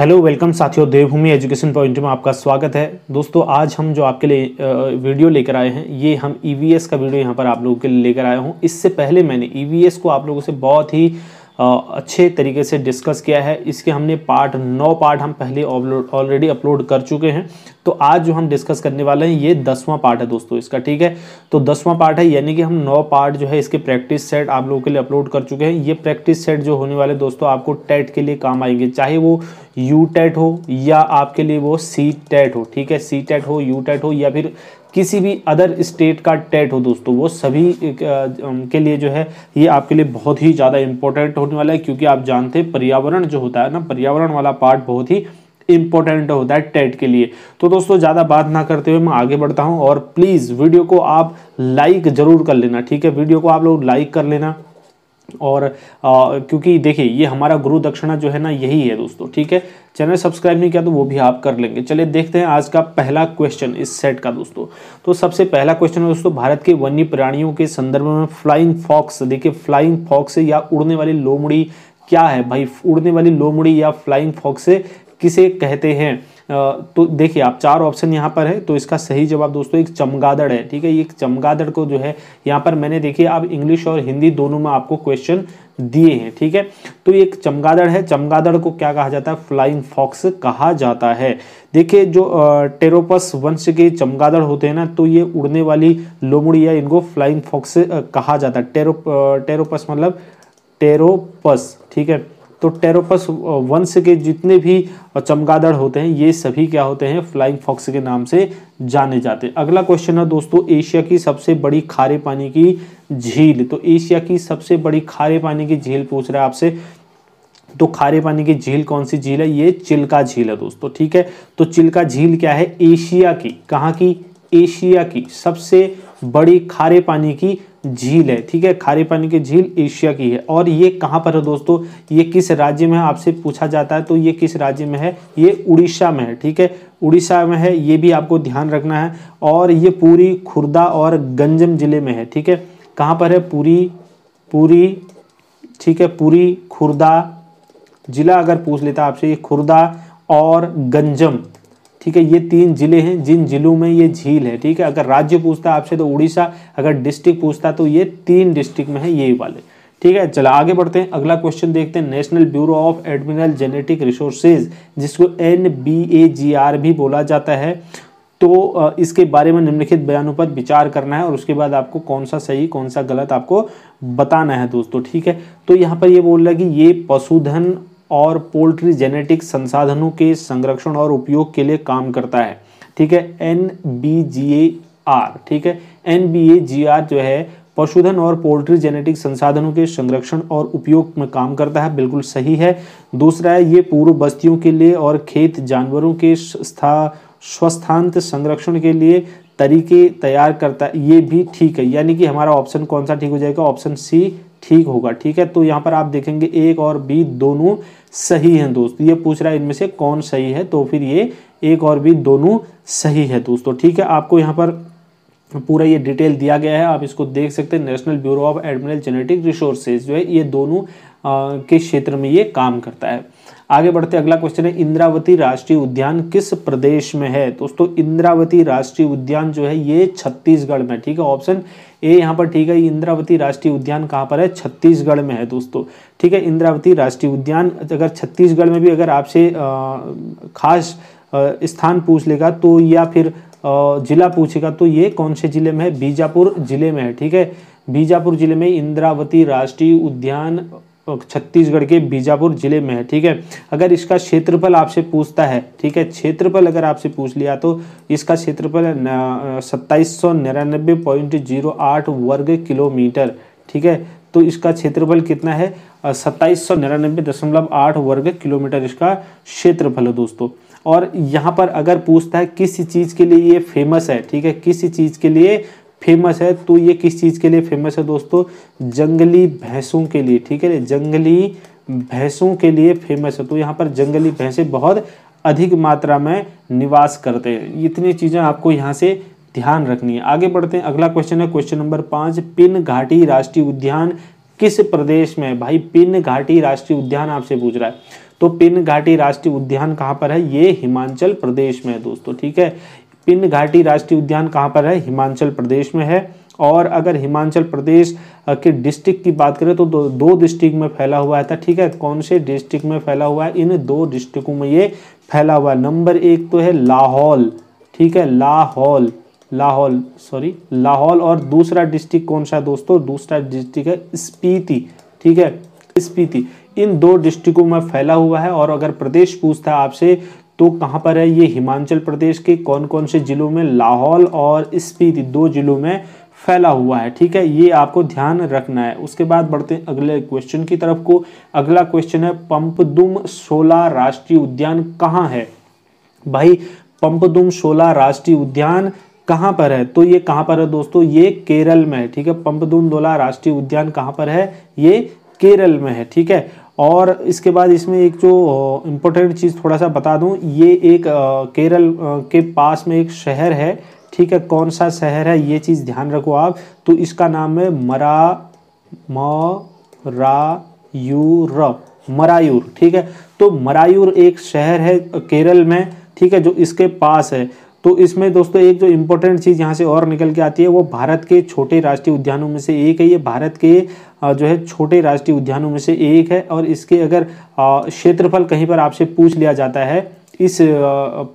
hello welcome साथियों देवभूमि education point में आपका स्वागत है दोस्तों आज हम जो आपके लिए वीडियो लेकर आए हैं ये हम ईवीएस e का वीडियो यहाँ पर आप लोगों के लिए लेकर आया हूँ इससे पहले मैंने ईवीएस e को आप लोगों से बहुत ही अच्छे तरीके से डिस्कस किया है इसके हमने पार्ट नौ पार्ट हम पहले ऑलरेडी अपलोड कर चुके हैं तो आज जो हम डिस्कस करने वाले हैं ये दसवां पार्ट है दोस्तों इसका ठीक है तो दसवां पार्ट है यानी कि हम नौ पार्ट जो है इसके प्रैक्टिस सेट आप लोगों के लिए अपलोड कर चुके हैं ये प्रैक्टिस सेट जो होने वाले दोस्तों आपको टेट के लिए काम आएंगे चाहे वो यू टेट e हो या आपके लिए वो सी टेट e हो ठीक है सी टेट e हो यू टेट हो या फिर किसी भी अदर स्टेट का टेट हो दोस्तों वो सभी के लिए जो है ये आपके लिए बहुत ही ज़्यादा इंपॉर्टेंट होने वाला है क्योंकि आप जानते हैं पर्यावरण जो होता है ना पर्यावरण वाला पार्ट बहुत ही इंपॉर्टेंट होता है टेट के लिए तो दोस्तों ज़्यादा बात ना करते हुए मैं आगे बढ़ता हूँ और प्लीज़ वीडियो को आप लाइक ज़रूर कर लेना ठीक है वीडियो को आप लोग लाइक कर लेना और आ, क्योंकि देखिए ये हमारा गुरु दक्षिणा जो है ना यही है दोस्तों ठीक है चैनल सब्सक्राइब नहीं किया तो वो भी आप कर लेंगे चलिए देखते हैं आज का पहला क्वेश्चन इस सेट का दोस्तों तो सबसे पहला क्वेश्चन है दोस्तों भारत के वन्य प्राणियों के संदर्भ में फ्लाइंग फॉक्स देखिए फ्लाइंग फॉक्स या उड़ने वाली लोमड़ी क्या है भाई उड़ने वाली लोमड़ी या फ्लाइंग फॉक्स किसे कहते हैं तो देखिए आप चार ऑप्शन यहाँ पर है तो इसका सही जवाब दोस्तों एक चमगादड़ है ठीक है ये चमगादड़ को जो है यहाँ पर मैंने देखिए आप इंग्लिश और हिंदी दोनों में आपको क्वेश्चन दिए हैं ठीक है तो एक चमगादड़ है चमगादड़ को क्या कहा जाता है फ्लाइंग फॉक्स कहा जाता है देखिए जो टेरोपस वंश के चमगादड़ होते हैं ना तो ये उड़ने वाली लोमड़ी या इनको फ्लाइंग फॉक्स कहा जाता है टेरो टेरोपस मतलब टेरोपस ठीक है तो टेरोपस वंश के जितने भी चमगादड़ होते हैं ये सभी क्या होते हैं फ्लाइंग फॉक्स के नाम से जाने जाते हैं अगला क्वेश्चन है दोस्तों एशिया की सबसे बड़ी खारे पानी की झील तो एशिया की सबसे बड़ी खारे पानी की झील पूछ रहा है आपसे तो खारे पानी की झील कौन सी झील है ये चिल्का झील है दोस्तों ठीक है तो चिल्का झील क्या है एशिया की कहाँ की एशिया की सबसे बड़ी खारे पानी की झील है ठीक है खारे पानी की झील एशिया की है और ये कहाँ पर है दोस्तों ये किस राज्य में है आपसे पूछा जाता है तो ये किस राज्य में है ये उड़ीसा में है ठीक है उड़ीसा में है ये भी आपको ध्यान रखना है और ये पूरी खुर्दा और गंजम जिले में है ठीक है कहाँ पर है पूरी पूरी ठीक है पूरी खुर्दा जिला अगर पूछ लेता आपसे ये खुर्दा और गंजम ठीक है ये तीन जिले हैं जिन जिलों में ये झील है ठीक है अगर राज्य पूछता आपसे तो उड़ीसा अगर डिस्ट्रिक्ट पूछता तो ये तीन डिस्ट्रिक्ट में है ये वाले ठीक है चला आगे बढ़ते हैं अगला क्वेश्चन देखते हैं national bureau of animal genetic resources जिसको एन भी बोला जाता है तो इसके बारे में निम्नलिखित बयानों पर विचार करना है और उसके बाद आपको कौन सा सही कौन सा गलत आपको बताना है दोस्तों ठीक है तो यहाँ पर ये बोल रहा है कि ये पशुधन और पोल्ट्री जेनेटिक संसाधनों के संरक्षण और उपयोग के लिए काम करता है ठीक है N B G A R ठीक है N B A G R जो है पशुधन और पोल्ट्री जेनेटिक संसाधनों के संरक्षण और उपयोग में काम करता है बिल्कुल सही है दूसरा है ये पूर्व बस्तियों के लिए और खेत जानवरों के स्था स्वस्थांत संरक्षण के लिए तरीके तैयार करता है ये भी ठीक है यानी कि हमारा ऑप्शन कौन सा ठीक हो जाएगा ऑप्शन सी ठीक होगा ठीक है तो यहाँ पर आप देखेंगे एक और बी दोनों सही हैं दोस्त ये पूछ रहा है इनमें से कौन सही है तो फिर ये एक और बी दोनों सही है दोस्तों तो ठीक है आपको यहाँ पर पूरा ये डिटेल दिया गया है आप इसको देख सकते हैं national bureau of animal genetic resources जो है ये दोनों के क्षेत्र में ये काम करता है आगे बढ़ते अगला क्वेश्चन है इंद्रावती राष्ट्रीय उद्यान किस प्रदेश में है दोस्तों इंद्रावती राष्ट्रीय उद्यान जो है ये छत्तीसगढ़ में ठीक है ऑप्शन ये यहाँ पर ठीक है इंद्रावती राष्ट्रीय उद्यान कहाँ पर है छत्तीसगढ़ में है दोस्तों ठीक है इंद्रावती राष्ट्रीय उद्यान अगर छत्तीसगढ़ में भी अगर आपसे खास स्थान पूछ लेगा तो या फिर जिला पूछेगा तो ये कौन से जिले में है बीजापुर जिले में है ठीक है बीजापुर जिले में इंद्रावती राष्ट्रीय उद्यान छत्तीसगढ़ के बीजापुर जिले में है ठीक है अगर इसका क्षेत्रफल आपसे पूछता है ठीक है क्षेत्रफल अगर आपसे पूछ लिया तो इसका क्षेत्रफल सत्ताईस सौ पॉइंट जीरो आठ वर्ग किलोमीटर ठीक है तो इसका क्षेत्रफल कितना है सत्ताईस सौ निन्यानबे दशमलव आठ वर्ग किलोमीटर इसका क्षेत्रफल है दोस्तों और यहाँ पर अगर पूछता है किस चीज़ के लिए ये फेमस है ठीक है किस चीज़ के लिए फेमस है तो ये किस चीज़ के लिए फेमस है दोस्तों जंगली भैंसों के लिए ठीक है जंगली भैंसों के लिए फेमस है तो यहाँ पर जंगली भैंसें बहुत अधिक मात्रा में निवास करते हैं इतनी चीज़ें आपको यहाँ से ध्यान रखनी है आगे बढ़ते हैं अगला क्वेश्चन है क्वेश्चन नंबर पाँच पिन घाटी राष्ट्रीय उद्यान किस प्रदेश में है भाई पिन घाटी राष्ट्रीय उद्यान आपसे पूछ रहा है तो पिन घाटी राष्ट्रीय उद्यान कहाँ पर है ये हिमाचल प्रदेश में है दोस्तों ठीक है पिन घाटी राष्ट्रीय उद्यान कहाँ पर है हिमाचल प्रदेश में है और अगर हिमाचल प्रदेश के डिस्ट्रिक्ट की बात करें तो दो, दो डिस्ट्रिक्ट में फैला हुआ था तो ठीक है कौन से डिस्ट्रिक्ट में फैला हुआ है इन दो डिस्ट्रिक्टों में ये फैला हुआ है नंबर एक तो है लाहौल ठीक है लाहौल लाहौल सॉरी लाहौल और दूसरा डिस्ट्रिक्ट कौन सा है दोस्तों दूसरा डिस्ट्रिक्ट है स्पीति ठीक है स्पीति इन दो डिस्ट्रिक्टों में फैला हुआ है और अगर प्रदेश पूछता है आपसे तो कहाँ पर है ये हिमाचल प्रदेश के कौन कौन से जिलों में लाहौल और स्पीति दो जिलों में फैला हुआ है ठीक है ये आपको ध्यान रखना है उसके बाद बढ़ते हैं अगले क्वेश्चन की तरफ को अगला क्वेश्चन है पंपदुम सोला राष्ट्रीय उद्यान कहाँ है भाई पंपदुम सोला राष्ट्रीय उद्यान कहाँ पर है तो ये कहाँ पर है दोस्तों ये केरल में है ठीक है पंपदुम दोला राष्ट्रीय उद्यान कहाँ पर है ये केरल में है ठीक है और इसके बाद इसमें एक जो इम्पोर्टेंट चीज़ थोड़ा सा बता दूं ये एक केरल के पास में एक शहर है ठीक है कौन सा शहर है ये चीज़ ध्यान रखो आप तो इसका नाम है मरा र मरायूर ठीक है तो मरायूर एक शहर है केरल में ठीक है जो इसके पास है तो इसमें दोस्तों एक जो इम्पोर्टेंट चीज़ यहाँ से और निकल के आती है वो भारत के छोटे राष्ट्रीय उद्यानों में से एक है ये भारत के जो है छोटे राष्ट्रीय उद्यानों में से एक है और इसके अगर क्षेत्रफल कहीं पर आपसे पूछ लिया जाता है इस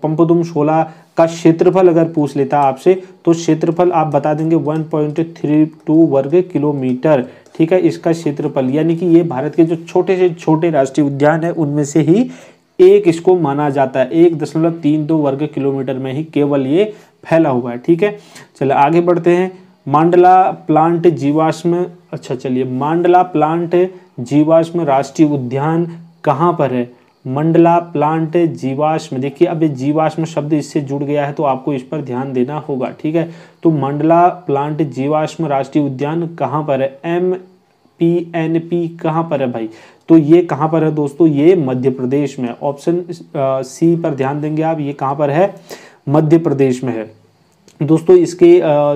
पंपदुम शोला का क्षेत्रफल अगर पूछ लेता आपसे तो क्षेत्रफल आप बता देंगे 1.32 वर्ग किलोमीटर ठीक है इसका क्षेत्रफल यानी कि ये भारत के जो छोटे से छोटे राष्ट्रीय उद्यान है उनमें से ही एक इसको माना जाता है एक दशमलव तीन दो वर्ग किलोमीटर में ही केवल ये फैला हुआ है ठीक है चलो आगे बढ़ते हैं मांडला प्लांट जीवाश्म अच्छा चलिए मांडला प्लांट जीवाश्म राष्ट्रीय उद्यान कहाँ पर है मंडला प्लांट जीवाश्म देखिए अब ये जीवाश्म शब्द इससे जुड़ गया है तो आपको इस पर ध्यान देना होगा ठीक है तो मंडला प्लांट जीवाश्म राष्ट्रीय उद्यान कहाँ पर है एम पी एन पी कहाँ पर है भाई तो ये कहाँ पर है दोस्तों ये मध्य प्रदेश में ऑप्शन सी पर ध्यान देंगे आप ये कहाँ पर है मध्य प्रदेश में है दोस्तों इसके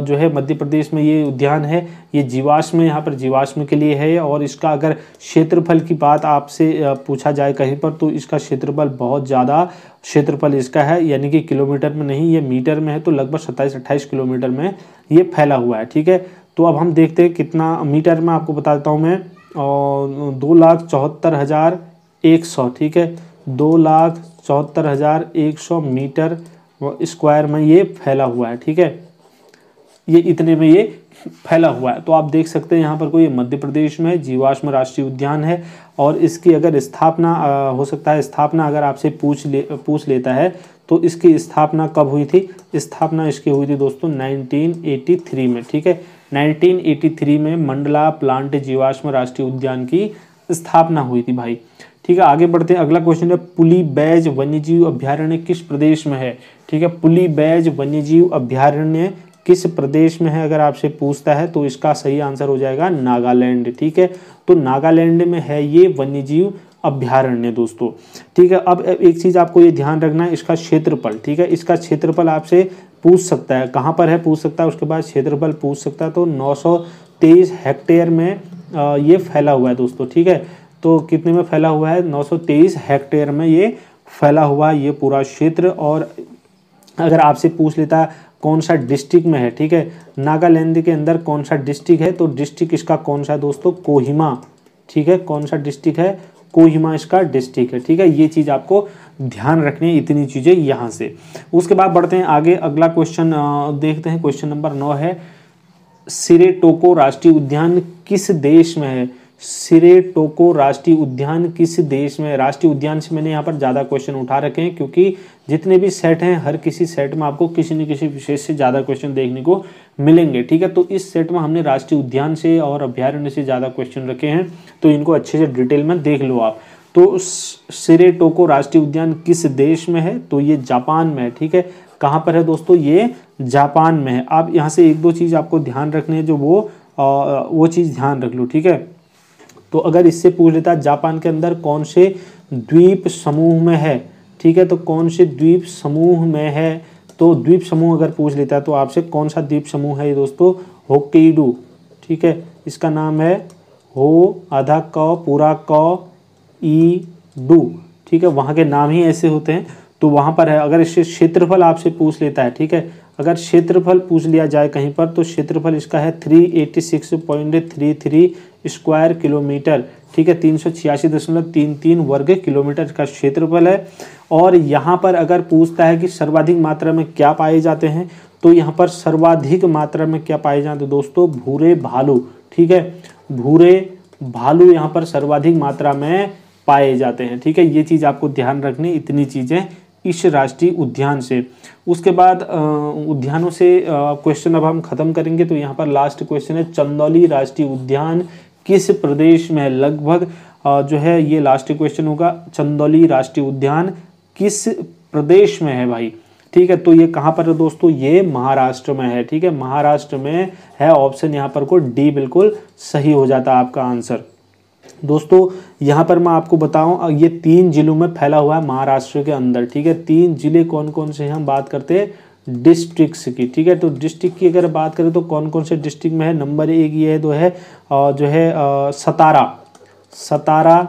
जो है मध्य प्रदेश में ये उद्यान है ये जीवाश्म यहाँ पर जीवाश्म के लिए है और इसका अगर क्षेत्रफल की बात आपसे पूछा जाए कहीं पर तो इसका क्षेत्रफल बहुत ज़्यादा क्षेत्रफल इसका है यानी कि किलोमीटर में नहीं ये मीटर में है तो लगभग सत्ताईस अट्ठाईस किलोमीटर में ये फैला हुआ है ठीक है तो अब हम देखते हैं कितना मीटर में आपको बता देता हूँ मैं और दो लाख चौहत्तर हज़ार एक सौ ठीक है दो लाख चौहत्तर हज़ार एक सौ मीटर वो स्क्वायर में ये फैला हुआ है ठीक है ये इतने में ये फैला हुआ है तो आप देख सकते हैं यहाँ पर कोई मध्य प्रदेश में जीवाश्म राष्ट्रीय उद्यान है और इसकी अगर स्थापना हो सकता है स्थापना अगर आपसे पूछ ले पूछ लेता है तो इसकी स्थापना कब हुई थी स्थापना इसकी हुई थी दोस्तों 1983 में ठीक है 1983 में मंडला प्लांट जीवाश्म राष्ट्रीय उद्यान की स्थापना हुई थी भाई ठीक है आगे बढ़ते हैं अगला क्वेश्चन है पुली बैज वन्यजीव अभ्यारण्य किस प्रदेश में है ठीक है पुली बैज वन्यजीव अभ्यारण्य किस प्रदेश में है अगर आपसे पूछता है तो इसका सही आंसर हो जाएगा नागालैंड ठीक है तो नागालैंड में है ये वन्यजीव अभ्यारण्य दोस्तों ठीक है अब एक चीज़ आपको ये ध्यान रखना है इसका क्षेत्रफल ठीक है इसका क्षेत्रफल आपसे पूछ सकता है कहाँ पर है पूछ सकता है उसके बाद क्षेत्रफल पूछ सकता है तो नौ हेक्टेयर में ये फैला हुआ है दोस्तों ठीक है तो कितने में फैला हुआ है 923 हेक्टेयर में ये फैला हुआ ये पूरा क्षेत्र और अगर आपसे पूछ लेता कौन सा डिस्ट्रिक्ट में है ठीक है नागालैंड के अंदर कौन सा डिस्ट्रिक्ट है तो डिस्ट्रिक्ट इसका कौन सा है दोस्तों कोहिमा ठीक है कौन सा डिस्ट्रिक्ट है कोहिमा इसका डिस्ट्रिक्ट है ठीक है ये चीज़ आपको ध्यान रखनी है इतनी चीज़ें यहाँ से उसके बाद बढ़ते हैं आगे अगला क्वेश्चन देखते हैं क्वेश्चन नंबर नौ है सिरे राष्ट्रीय उद्यान किस देश में है सिरे टोको राष्ट्रीय उद्यान किस देश में राष्ट्रीय उद्यान से मैंने यहाँ पर ज़्यादा क्वेश्चन उठा रखे हैं क्योंकि जितने भी सेट हैं हर किसी सेट में आपको किसी न किसी विशेष से ज़्यादा क्वेश्चन देखने को मिलेंगे ठीक है तो इस सेट में हमने राष्ट्रीय उद्यान से और अभ्यारण्य से ज़्यादा क्वेश्चन रखे हैं तो इनको अच्छे से डिटेल में देख लो आप तो सिरे टोको राष्ट्रीय उद्यान किस देश में है तो ये जापान में है ठीक है कहाँ पर है दोस्तों ये जापान में है आप यहाँ से एक दो चीज़ आपको ध्यान रखने जो वो वो चीज़ ध्यान रख लो ठीक है तो अगर इससे पूछ लेता जापान के अंदर कौन से द्वीप समूह में है ठीक है तो कौन से द्वीप समूह में है तो द्वीप समूह अगर पूछ लेता है तो आपसे कौन सा द्वीप समूह है ये दोस्तों होकेडू ठीक है इसका नाम है हो आधा क पूरा क ई डू ठीक है वहाँ के नाम ही ऐसे होते हैं तो वहाँ पर है अगर इससे क्षेत्रफल आपसे पूछ लेता है ठीक है अगर क्षेत्रफल पूछ लिया जाए कहीं पर तो क्षेत्रफल इसका है 386.33 स्क्वायर किलोमीटर ठीक है तीन सौ छियासी दशमलव तीन तीन वर्ग किलोमीटर का क्षेत्रफल है और यहाँ पर अगर पूछता है कि सर्वाधिक मात्रा में क्या पाए जाते हैं तो यहाँ पर सर्वाधिक मात्रा में क्या पाए जाते हैं दोस्तों भूरे भालू ठीक है भूरे भालू यहाँ पर सर्वाधिक मात्रा में पाए जाते हैं ठीक है ये चीज़ आपको ध्यान रखनी इतनी चीज़ें इस राष्ट्रीय उद्यान से उसके बाद उद्यानों से क्वेश्चन अब हम खत्म करेंगे तो यहाँ पर लास्ट क्वेश्चन है चंदौली राष्ट्रीय उद्यान किस प्रदेश में लगभग जो है ये लास्ट क्वेश्चन होगा चंदौली राष्ट्रीय उद्यान किस प्रदेश में है भाई ठीक है तो ये कहाँ पर है दोस्तों ये महाराष्ट्र में है ठीक है महाराष्ट्र में है ऑप्शन यहाँ पर को डी बिल्कुल सही हो जाता है आपका आंसर दोस्तों यहाँ पर मैं आपको बताऊँ ये तीन जिलों में फैला हुआ है महाराष्ट्र के अंदर ठीक है तीन जिले कौन कौन से हैं हम बात करते हैं डिस्ट्रिक्ट की ठीक है तो डिस्ट्रिक्ट की अगर बात करें तो कौन कौन से डिस्ट्रिक्ट में है नंबर एक ये है दो तो है जो है सतारा सतारा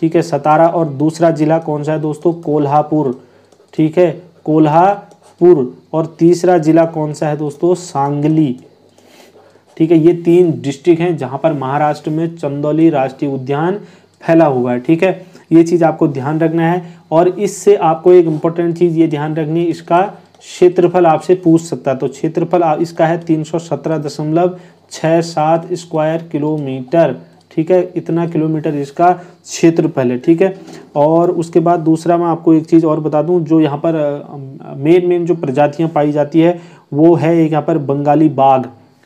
ठीक है सतारा और दूसरा जिला कौन सा है दोस्तों कोल्हापुर ठीक है कोल्हापुर और तीसरा जिला कौन सा है दोस्तों सांगली ठीक है ये तीन डिस्ट्रिक्ट हैं जहाँ पर महाराष्ट्र में चंदौली राष्ट्रीय उद्यान फैला हुआ है ठीक है ये चीज़ आपको ध्यान रखना है और इससे आपको एक इम्पोर्टेंट चीज़ ये ध्यान रखनी है इसका क्षेत्रफल आपसे पूछ सकता है तो क्षेत्रफल इसका है तीन सौ सत्रह दशमलव सात स्क्वायर किलोमीटर ठीक है इतना किलोमीटर इसका क्षेत्रफल है ठीक है और उसके बाद दूसरा मैं आपको एक चीज़ और बता दूं जो यहाँ पर मेन मेन जो प्रजातियाँ पाई जाती है वो है यहाँ पर बंगाली बाघ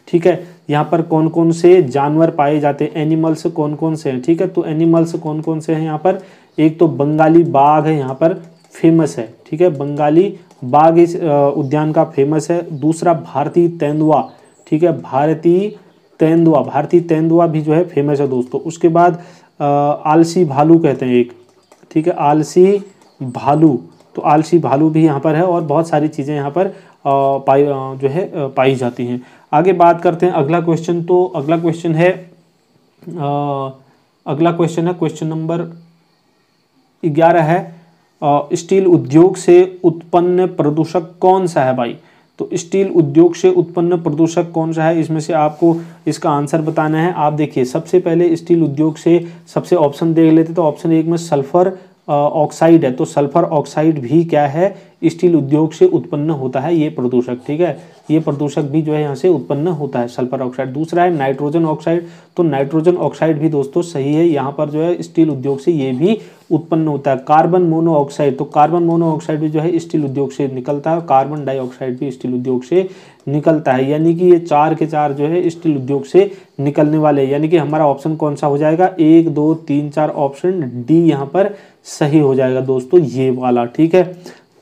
ठीक है यहाँ पर कौन कौन से जानवर पाए जाते हैं एनिमल्स कौन कौन से हैं ठीक है तो एनिमल्स कौन कौन से हैं यहाँ पर एक तो बंगाली बाघ है यहाँ पर फेमस है ठीक है बंगाली बाघ इस उद्यान का फेमस है दूसरा भारतीय तेंदुआ ठीक है भारतीय तेंदुआ भारतीय तेंदुआ भी जो है फेमस है दोस्तों उसके बाद आलसी भालू कहते हैं एक ठीक है आलसी भालू तो आलसी भालू भी यहाँ पर है और बहुत सारी चीज़ें यहाँ पर पाई जो है पाई जाती हैं आगे बात करते हैं अगला क्वेश्चन तो अगला क्वेश्चन है आ, अगला क्वेश्चन है क्वेश्चन नंबर ग्यारह है स्टील उद्योग से उत्पन्न प्रदूषक कौन सा है भाई तो स्टील उद्योग से उत्पन्न प्रदूषक कौन सा है इसमें से आपको इसका आंसर बताना है आप देखिए सबसे पहले स्टील उद्योग से सबसे ऑप्शन देख लेते तो ऑप्शन एक में सल्फर ऑक्साइड है तो सल्फर ऑक्साइड भी क्या है स्टील उद्योग से उत्पन्न होता है ये प्रदूषक ठीक है ये प्रदूषक भी जो है यहाँ से उत्पन्न होता है सल्फर ऑक्साइड दूसरा है नाइट्रोजन ऑक्साइड तो नाइट्रोजन ऑक्साइड भी दोस्तों सही है यहाँ पर जो है स्टील उद्योग से ये भी उत्पन्न होता है कार्बन मोनोऑक्साइड तो कार्बन मोनोऑक्साइड भी जो है स्टील उद्योग से निकलता है कार्बन डाइऑक्साइड भी स्टील उद्योग से निकलता है यानी कि ये चार के चार जो है स्टील उद्योग से निकलने वाले यानी कि हमारा ऑप्शन कौन सा हो जाएगा एक दो तीन चार ऑप्शन डी यहाँ पर सही हो जाएगा दोस्तों ये वाला ठीक है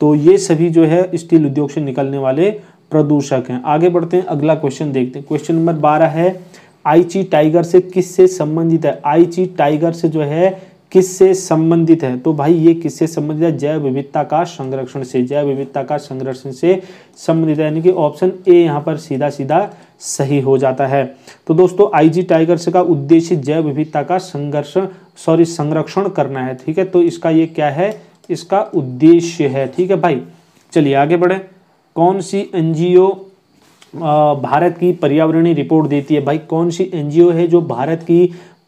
तो ये सभी जो है स्टील उद्योग से निकलने वाले प्रदूषक हैं आगे बढ़ते हैं अगला क्वेश्चन देखते हैं क्वेश्चन नंबर बारह है आईची टाइगर से किससे संबंधित है आईची टाइगर से जो है किससे संबंधित है तो भाई ये किससे संबंधित है जैव विविधता का संरक्षण से जैव विविधता का संरक्षण से संबंधित है यानी कि ऑप्शन ए यहाँ पर सीधा सीधा सही हो जाता है तो दोस्तों आईजी टाइगर्स का उद्देश्य जैव विविधता का संघर्ष सॉरी संरक्षण करना है ठीक है तो इसका ये क्या है इसका उद्देश्य है ठीक है भाई चलिए आगे बढ़े कौन सी एनजीओ भारत की पर्यावरणीय रिपोर्ट देती है भाई कौन सी एनजीओ है जो भारत की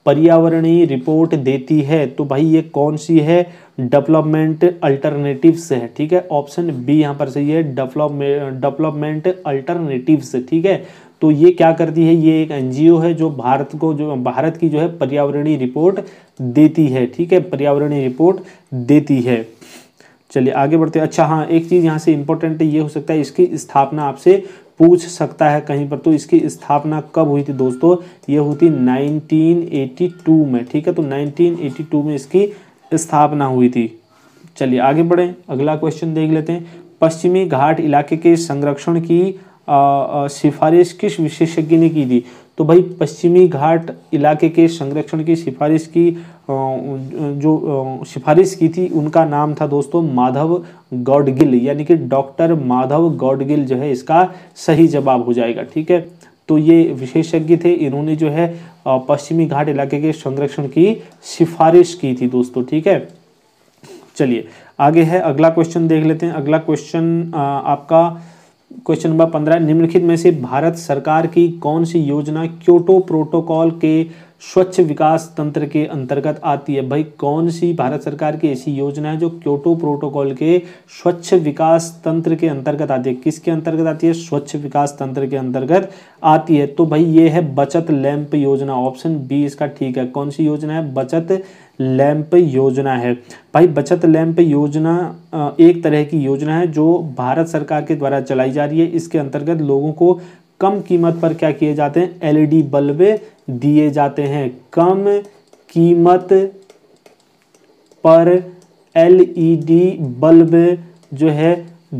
पर्यावरणीय रिपोर्ट देती है तो भाई ये कौन सी है डेवलपमेंट अल्टरनेटिव्स है ठीक है ऑप्शन बी यहाँ पर सही है डेवलपमेंट डेवलपमेंट अल्टरनेटिव्स ठीक है तो ये क्या करती है ये एक एनजीओ है जो भारत को जो भारत की जो है पर्यावरणीय रिपोर्ट देती है ठीक है पर्यावरणीय रिपोर्ट देती है चलिए आगे बढ़ते हैं अच्छा हाँ एक चीज़ यहाँ से इम्पोर्टेंट ये हो सकता है इसकी स्थापना आपसे पूछ सकता है कहीं पर तो इसकी स्थापना कब हुई थी दोस्तों ये हुई थी 1982 में ठीक है तो 1982 में इसकी स्थापना हुई थी चलिए आगे बढ़ें अगला क्वेश्चन देख लेते हैं पश्चिमी घाट इलाके के संरक्षण की सिफारिश किस विशेषज्ञ ने की थी तो भाई पश्चिमी घाट इलाके के संरक्षण की सिफारिश की जो सिफारिश की थी उनका नाम था दोस्तों माधव गौडगिल यानी कि डॉक्टर माधव गौडगिल जो है इसका सही जवाब हो जाएगा ठीक है तो ये विशेषज्ञ थे इन्होंने जो है पश्चिमी घाट इलाके के संरक्षण की सिफारिश की थी दोस्तों ठीक है चलिए आगे है अगला क्वेश्चन देख लेते हैं अगला क्वेश्चन आपका क्वेश्चन नंबर पंद्रह निम्नलिखित में से भारत सरकार की कौन सी योजना क्योटो प्रोटोकॉल के स्वच्छ विकास तंत्र के अंतर्गत आती है भाई कौन सी भारत सरकार की ऐसी योजना है जो क्योटो प्रोटोकॉल के स्वच्छ विकास तंत्र के अंतर्गत आती है किसके अंतर्गत आती है स्वच्छ विकास तंत्र के अंतर्गत आती है तो भाई ये है बचत लैंप योजना ऑप्शन बी इसका ठीक है कौन सी योजना है बचत लैंप योजना है भाई बचत लैंप योजना एक तरह की योजना है जो भारत सरकार के द्वारा चलाई जा रही है इसके अंतर्गत लोगों को कम कीमत पर क्या किए जाते हैं एलईडी बल्ब दिए जाते हैं कम कीमत पर एलईडी बल्ब जो है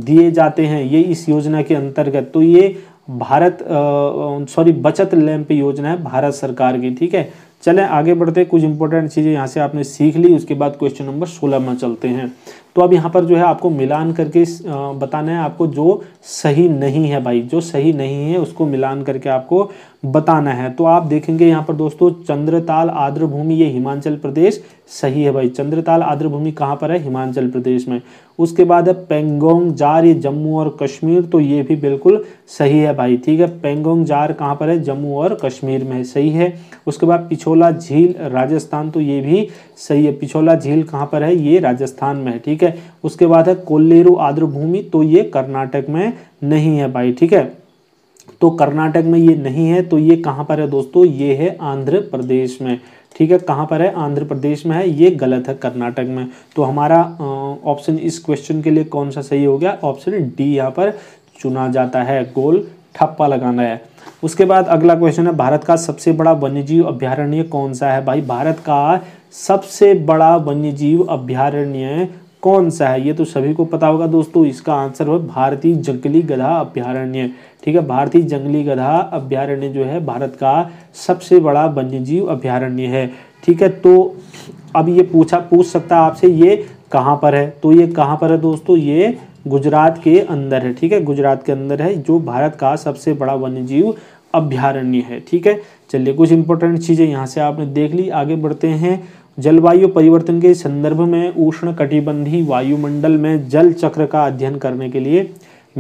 दिए जाते हैं ये इस योजना के अंतर्गत तो ये भारत सॉरी बचत लैंप योजना है भारत सरकार की ठीक है चलें आगे बढ़ते हैं कुछ इंपॉर्टेंट चीज़ें यहाँ से आपने सीख ली उसके बाद क्वेश्चन नंबर सोलह में चलते हैं तो अब यहाँ पर जो है आपको मिलान करके बताना है आपको जो सही नहीं है भाई जो सही नहीं है उसको मिलान करके आपको बताना है तो आप देखेंगे यहाँ पर दोस्तों चंद्रताल आर्द्र भूमि ये हिमाचल प्रदेश सही है भाई चंद्रताल आर्द्र भूमि कहाँ पर है हिमाचल प्रदेश में उसके बाद है पेंगोंग जार ये जम्मू और कश्मीर तो ये भी बिल्कुल सही है भाई ठीक है पेंगोंग जार कहाँ पर है जम्मू और कश्मीर में सही है उसके बाद पिछोला झील राजस्थान तो ये भी सही है पिछोला झील कहाँ पर है ये राजस्थान में है ठीक है उसके बाद है कोल्लेरू आर्द्र भूमि तो ये कर्नाटक में नहीं है भाई ठीक है तो कर्नाटक में ये नहीं है तो ये कहाँ पर है दोस्तों ये है आंध्र प्रदेश में ठीक है कहाँ पर है आंध्र प्रदेश में है ये गलत है कर्नाटक में तो हमारा ऑप्शन इस क्वेश्चन के लिए कौन सा सही हो गया ऑप्शन डी यहाँ पर चुना जाता है गोल ठप्पा लगाना है उसके बाद अगला क्वेश्चन है भारत का सबसे बड़ा वन्यजीव अभ्यारण्य कौन सा है भाई भारत का सबसे बड़ा वन्यजीव अभ्यारण्य कौन सा है ये तो सभी को पता होगा दोस्तों इसका आंसर हो भारतीय जंगली गधा अभ्यारण्य ठीक है भारतीय जंगली गधा अभ्यारण्य जो है भारत का सबसे बड़ा वन्यजीव अभ्यारण्य है ठीक है तो अब ये पूछा पूछ सकता है आपसे ये कहाँ पर है तो ये कहाँ पर है दोस्तों ये गुजरात के अंदर है ठीक है गुजरात के अंदर है जो भारत का सबसे बड़ा वन्यजीव अभ्यारण्य है ठीक है चलिए कुछ इंपॉर्टेंट चीज़ें यहाँ से आपने देख ली आगे बढ़ते हैं जलवायु परिवर्तन के संदर्भ में उष्ण कटिबंधी वायुमंडल में जल चक्र का अध्ययन करने के लिए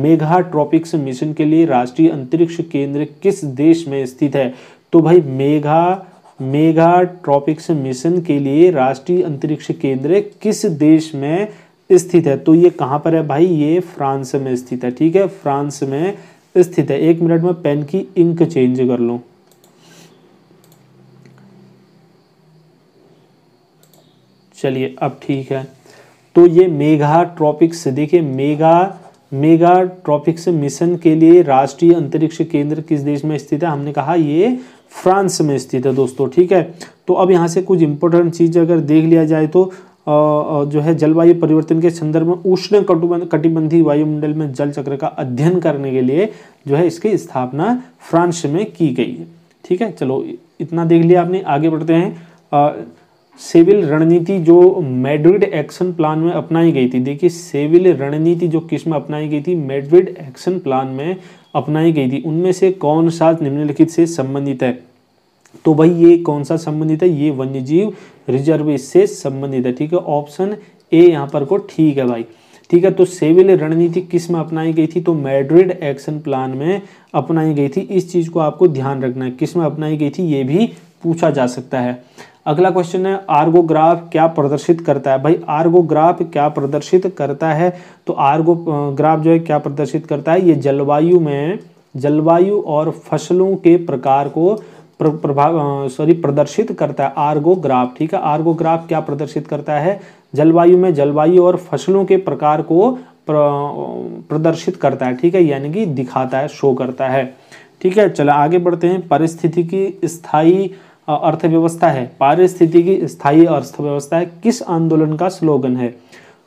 मेघा ट्रॉपिक्स मिशन के लिए राष्ट्रीय अंतरिक्ष केंद्र किस देश में स्थित है तो भाई मेघा मेघा ट्रॉपिक्स मिशन के लिए राष्ट्रीय अंतरिक्ष केंद्र किस देश में स्थित है तो ये कहाँ पर है भाई ये फ्रांस में स्थित है ठीक है फ्रांस में स्थित है एक मिनट में पेन की इंक चेंज कर लूँ चलिए अब ठीक है तो ये मेघा ट्रॉपिक्स देखिए मेगा मेगा ट्रॉपिक्स मिशन के लिए राष्ट्रीय अंतरिक्ष केंद्र किस देश में स्थित है हमने कहा ये फ्रांस में स्थित है दोस्तों ठीक है तो अब यहाँ से कुछ इंपॉर्टेंट चीज़ अगर देख लिया जाए तो जो है जलवायु परिवर्तन के संदर्भ में उष्ण कटिबंधी वायुमंडल में जल चक्र का अध्ययन करने के लिए जो है इसकी स्थापना फ्रांस में की गई है ठीक है चलो इतना देख लिया आपने आगे बढ़ते हैं सिविल रणनीति जो मेड्रिड एक्शन प्लान में अपनाई गई थी देखिए सिविल रणनीति जो किस में अपनाई गई थी मेड्रिड एक्शन प्लान में अपनाई गई थी उनमें से कौन सा निम्नलिखित से संबंधित है तो भाई ये कौन सा संबंधित है ये वन्यजीव रिजर्व से संबंधित है ठीक है ऑप्शन ए यहाँ पर को ठीक है भाई ठीक है तो सिविल रणनीति किस में अपनाई गई थी तो मैड्रिड एक्शन प्लान में अपनाई गई थी इस चीज़ को आपको ध्यान रखना है किस में अपनाई गई थी ये भी पूछा जा सकता है अगला क्वेश्चन है आर्गोग्राफ क्या प्रदर्शित करता है भाई आर्गोग्राफ क्या प्रदर्शित करता है तो आर्गो ग्राफ जो है क्या प्रदर्शित करता है ये जलवायु में जलवायु और फसलों के प्रकार को प्र, प्रभाव सॉरी प्रदर्शित करता है आर्गोग्राफ ठीक है आर्गोग्राफ क्या प्रदर्शित करता है जलवायु में जलवायु और फसलों के प्रकार को प्र, प्रदर्शित करता है ठीक है यानी कि दिखाता है शो करता है ठीक है चलो आगे बढ़ते हैं परिस्थिति की स्थायी अर्थव्यवस्था है पारिस्थितिकी स्थायी अर्थव्यवस्था है किस आंदोलन का स्लोगन है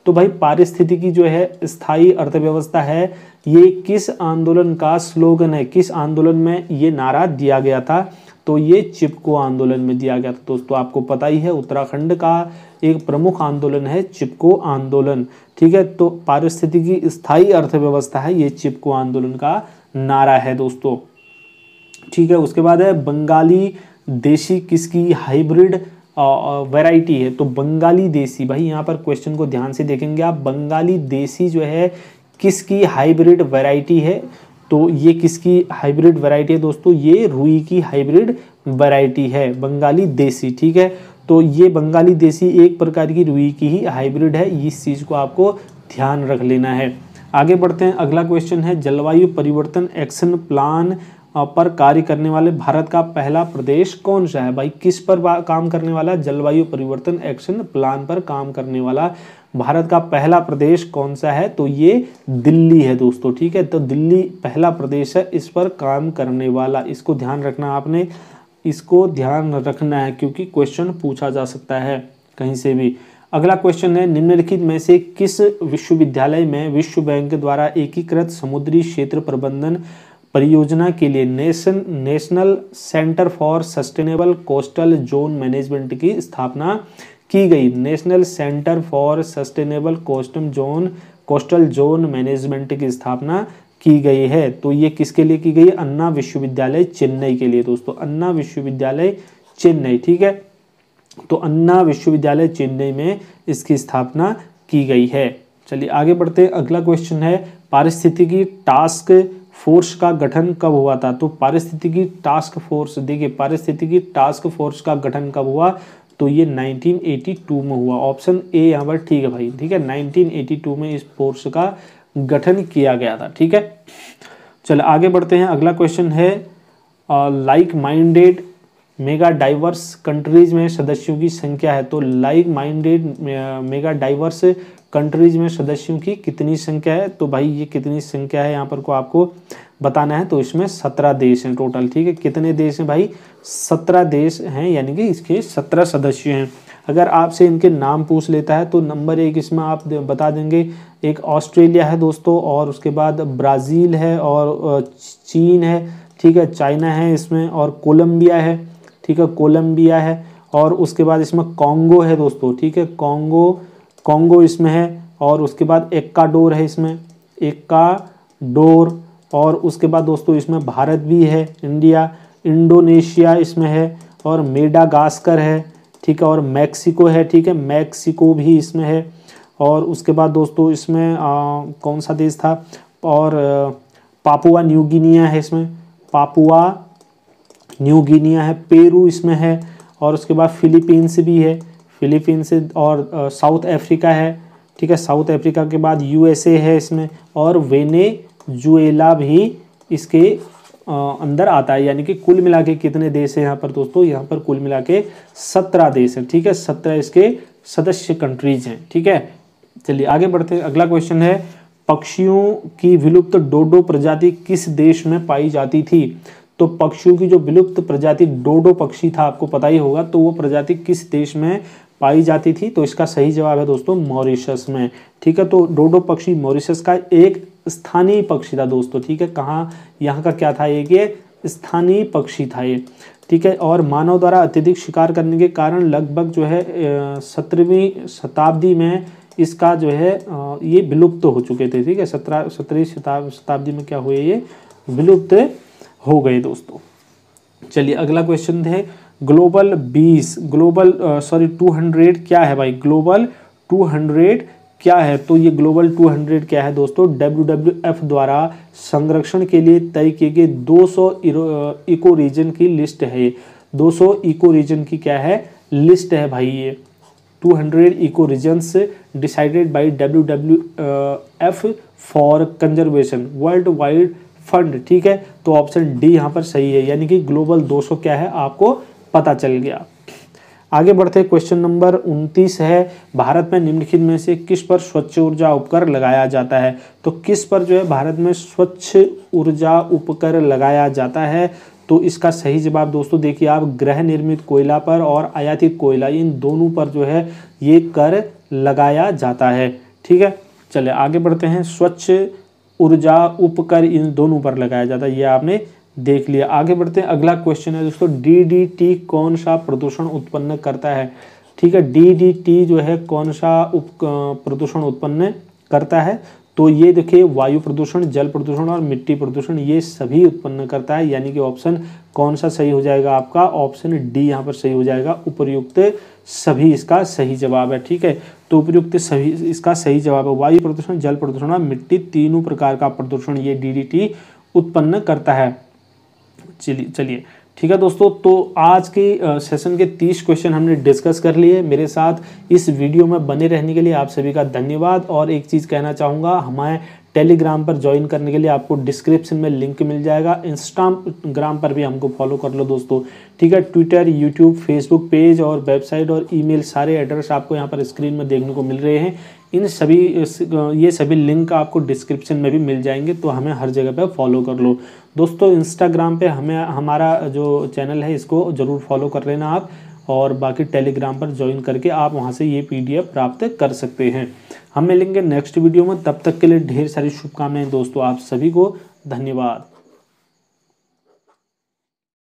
तो भाई पारिस्थितिकी जो है स्थायी अर्थव्यवस्था है ये किस आंदोलन का स्लोगन है किस आंदोलन में ये नारा दिया गया था तो ये चिपको आंदोलन में दिया गया था दोस्तों आपको पता ही है उत्तराखंड का एक प्रमुख आंदोलन है चिपको आंदोलन ठीक है तो पारिस्थितिकी स्थायी अर्थव्यवस्था है ये चिपको आंदोलन का नारा है दोस्तों ठीक है उसके बाद है बंगाली देसी किसकी हाइब्रिड वैरायटी है तो बंगाली देसी भाई यहाँ पर क्वेश्चन को ध्यान से देखेंगे आप बंगाली देसी जो है किसकी हाइब्रिड वैरायटी है तो ये किसकी हाइब्रिड वैरायटी है दोस्तों ये रुई की हाइब्रिड वैरायटी है बंगाली देसी ठीक है तो ये बंगाली देसी एक प्रकार की रुई की ही हाइब्रिड है इस चीज़ को आपको ध्यान रख लेना है आगे बढ़ते हैं अगला क्वेश्चन है जलवायु परिवर्तन एक्शन प्लान पर कार्य करने वाले भारत का पहला प्रदेश कौन सा है भाई किस पर काम करने वाला जलवायु परिवर्तन एक्शन प्लान पर काम करने वाला भारत का पहला प्रदेश कौन सा है तो ये दिल्ली है दोस्तों ठीक है तो दिल्ली पहला प्रदेश है इस पर काम करने वाला इसको ध्यान रखना आपने इसको ध्यान रखना है क्योंकि क्वेश्चन पूछा जा सकता है कहीं से भी अगला क्वेश्चन है निम्नलिखित में से किस विश्वविद्यालय में विश्व बैंक द्वारा एकीकृत समुद्री क्षेत्र प्रबंधन परियोजना के लिए nation national centre for sustainable coastal zone management की स्थापना की गई national centre for sustainable coastal zone coastal zone management की स्थापना की गई है तो ये किसके लिए की गई अन्ना विश्वविद्यालय चेन्नई के लिए दोस्तों अन्ना विश्वविद्यालय चेन्नई ठीक है तो अन्ना विश्वविद्यालय चेन्नई में इसकी स्थापना की गई है चलिए आगे बढ़ते हैं अगला क्वेश्चन है पारिस्थितिकी टास्क फोर्स का गठन कब हुआ था तो पारिस्थितिकी टास्क फोर्स देखिए पारिस्थितिकी टास्क फोर्स का गठन कब हुआ तो ये 1982 में हुआ ऑप्शन ए यहाँ पर ठीक है भाई ठीक है 1982 में इस फोर्स का गठन किया गया था ठीक है चल आगे बढ़ते हैं अगला क्वेश्चन है like minded mega diverse countries में सदस्यों की संख्या है तो like minded mega diverse countries में सदस्यों की कितनी संख्या है तो भाई ये कितनी संख्या है यहाँ पर को आपको बताना है तो इसमें सत्रह देश हैं टोटल ठीक है कितने देश हैं भाई सत्रह देश हैं यानी कि इसके सत्रह सदस्य हैं अगर आपसे इनके नाम पूछ लेता है तो नंबर एक इसमें आप बता देंगे एक ऑस्ट्रेलिया है दोस्तों और उसके बाद ब्राज़ील है और चीन है ठीक है चाइना है इसमें और कोलंबिया है ठीक है कोलंबिया है और उसके बाद इसमें कॉन्गो है दोस्तों ठीक है कॉन्गो कॉन्गो इसमें है और उसके बाद एक्काडोर है इसमें एक्काडोर और उसके बाद दोस्तों इसमें भारत भी है इंडिया इंडोनेशिया इसमें है और मेडागास्कर है ठीक है और मैक्सिको है ठीक है मैक्सिको भी इसमें है और उसके बाद दोस्तों इसमें आ, कौन सा देश था और पापुआ न्यूगिनिया है इसमें पापुआ न्यू गिनिया है पेरू इसमें है और उसके बाद फिलीपींस भी है फिलीपींस और साउथ अफ्रीका है ठीक है साउथ अफ्रीका के बाद यूएसए है इसमें और वेनेजुएला भी इसके अंदर आता है यानी कि कुल मिला के कितने देश हैं यहाँ पर दोस्तों यहाँ पर कुल मिला के सत्रह देश हैं ठीक है सत्रह इसके सदस्य कंट्रीज हैं ठीक है चलिए आगे बढ़ते हैं अगला क्वेश्चन है पक्षियों की विलुप्त डोडो प्रजाति किस देश में पाई जाती थी तो पक्षियों की जो विलुप्त प्रजाति डोडो पक्षी था आपको पता ही होगा तो वो प्रजाति किस देश में पाई जाती थी तो इसका सही जवाब है दोस्तों मॉरिशस में ठीक है तो डोडो पक्षी मॉरिशस का एक स्थानीय पक्षी था दोस्तों ठीक है कहाँ यहाँ का क्या था ये कि स्थानीय पक्षी था ये ठीक है और मानव द्वारा अत्यधिक शिकार करने के कारण लगभग जो है सत्रहवीं शताब्दी में इसका जो है ये विलुप्त हो चुके थे ठीक है सत्रह सत्रहवीं शताब्दी में क्या हुए ये विलुप्त हो गए दोस्तों चलिए अगला क्वेश्चन है ग्लोबल बीस ग्लोबल सॉरी टू हंड्रेड क्या है भाई ग्लोबल टू हंड्रेड क्या है तो ये ग्लोबल 200 क्या है दोस्तों डब्ल्यू द्वारा संरक्षण के लिए तय किए गए 200 इको रीजन की लिस्ट है 200 इको रीजन की क्या है लिस्ट है भाई ये 200 eco regions decided by W for conservation world wide fund ठीक है तो ऑप्शन डी यहां पर सही है यानी कि ग्लोबल 200 क्या है आपको पता चल गया आगे बढ़ते क्वेश्चन नंबर 29 है भारत में निम्नलिखित में से किस पर स्वच्छ ऊर्जा उपकर लगाया जाता है तो किस पर जो है भारत में स्वच्छ ऊर्जा उपकर लगाया जाता है तो इसका सही जवाब दोस्तों देखिए आप ग्रह निर्मित कोयला पर और आयातित कोयला इन दोनों पर जो है ये कर लगाया जाता है ठीक है चले आगे बढ़ते हैं स्वच्छ ऊर्जा उपकर इन दोनों पर लगाया जाता है ये आपने देख लिया आगे बढ़ते हैं अगला क्वेश्चन है दोस्तों डीडीटी कौन सा प्रदूषण उत्पन्न करता है ठीक है डीडीटी जो है कौन सा उप प्रदूषण उत्पन्न करता है तो ये देखिए वायु प्रदूषण जल प्रदूषण और मिट्टी प्रदूषण ये सभी उत्पन्न करता है यानी कि ऑप्शन कौन सा सही हो जाएगा आपका ऑप्शन डी यहाँ पर सही हो जाएगा उपयुक्त सभी इसका सही जवाब है ठीक है तो उपयुक्त सही इसका सही जवाब है वायु प्रदूषण जल प्रदूषण और मिट्टी तीनों प्रकार का प्रदूषण ये डीडीटी उत्पन्न करता है चलिए चलिए ठीक है दोस्तों तो आज के सेशन के तीस क्वेश्चन हमने डिस्कस कर लिए मेरे साथ इस वीडियो में बने रहने के लिए आप सभी का धन्यवाद और एक चीज़ कहना चाहूँगा हमारे टेलीग्राम पर ज्वाइन करने के लिए आपको डिस्क्रिप्शन में लिंक मिल जाएगा इंस्टाग्राम पर भी हमको फॉलो कर लो दोस्तों ठीक है ट्विटर यूट्यूब फेसबुक पेज और वेबसाइट और ईमेल सारे एड्रेस आपको यहाँ पर स्क्रीन में देखने को मिल रहे हैं इन सभी ये सभी लिंक आपको डिस्क्रिप्शन में भी मिल जाएंगे तो हमें हर जगह पर फॉलो कर लो दोस्तों इंस्टाग्राम पे हमें हमारा जो चैनल है इसको ज़रूर फॉलो कर लेना आप और बाकी टेलीग्राम पर ज्वाइन करके आप वहाँ से ये पी प्राप्त कर सकते हैं हम मिलेंगे नेक्स्ट वीडियो में तब तक के लिए ढेर सारी शुभकामनाएं दोस्तों आप सभी को धन्यवाद